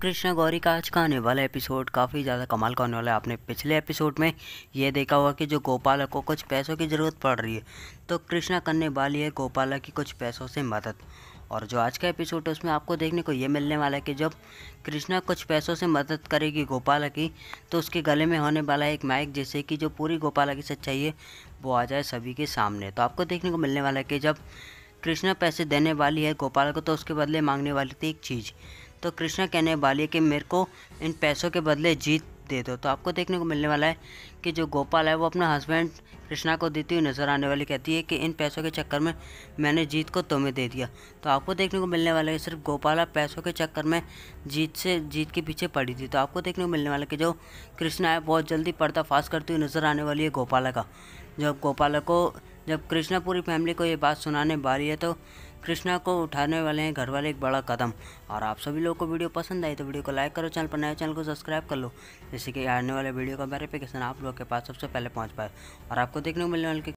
कृष्ण गौरी का आज का आने वाला एपिसोड काफ़ी ज़्यादा कमाल का होने वाला है आपने पिछले एपिसोड में ये देखा हुआ कि जो गोपाला को कुछ पैसों की ज़रूरत पड़ रही है तो कृष्णा करने वाली है गोपाला की कुछ पैसों से मदद और जो आज का एपिसोड है उसमें आपको देखने को ये मिलने वाला है कि जब कृष्णा कुछ पैसों से मदद करेगी गोपाला की तो उसके गले में होने वाला है एक माइक जैसे कि जो पूरी गोपाला की सच्चाई है वो आ जाए सभी के सामने तो आपको देखने को मिलने वाला है कि जब कृष्णा पैसे देने वाली है गोपाला को तो उसके बदले मांगने वाली थी एक चीज़ तो कृष्णा कहने वाली है कि मेरे को इन पैसों के बदले जीत दे दो तो आपको देखने को मिलने वाला है कि जो गोपाल है वो अपना हस्बैंड कृष्णा को देती हुई नज़र आने वाली कहती है कि इन पैसों के चक्कर में मैंने जीत को तुम्हें दे दिया तो आपको देखने को मिलने वाला है सिर्फ गोपाला पैसों के चक्कर में जीत से जीत के पीछे पड़ी थी तो आपको देखने को मिलने वाला है कि जो कृष्णा है बहुत जल्दी पर्दाफाश करती हुई नज़र आने वाली है गोपाला का जब गोपाला को जब कृष्णा पूरी फैमिली को ये बात सुनाने वाली है तो कृष्णा को उठाने वाले हैं घर वाले एक बड़ा कदम और आप सभी लोगों को वीडियो पसंद आई तो वीडियो को लाइक करो चैनल पर नए चैनल को सब्सक्राइब कर लो जैसे कि आने वाले वीडियो का वेरिफिकेशन आप लोग के पास सबसे पहले पहुंच पाए और आपको देखने को मिलने वाले